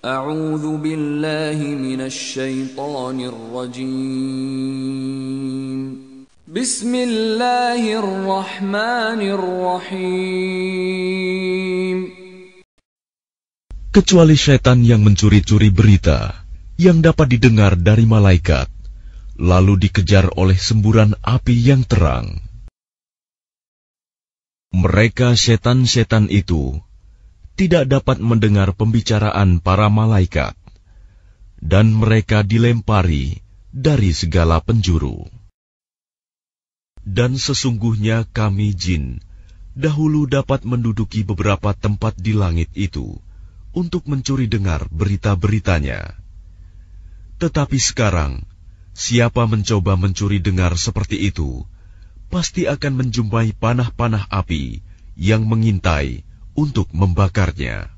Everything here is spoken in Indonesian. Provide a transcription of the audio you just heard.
Kecuali setan yang mencuri-curi berita yang dapat didengar dari malaikat, lalu dikejar oleh semburan api yang terang. Mereka setan-setan itu tidak dapat mendengar pembicaraan para malaikat, dan mereka dilempari dari segala penjuru. Dan sesungguhnya kami jin dahulu dapat menduduki beberapa tempat di langit itu untuk mencuri dengar berita-beritanya. Tetapi sekarang, siapa mencoba mencuri dengar seperti itu, pasti akan menjumpai panah-panah api yang mengintai untuk membakarnya.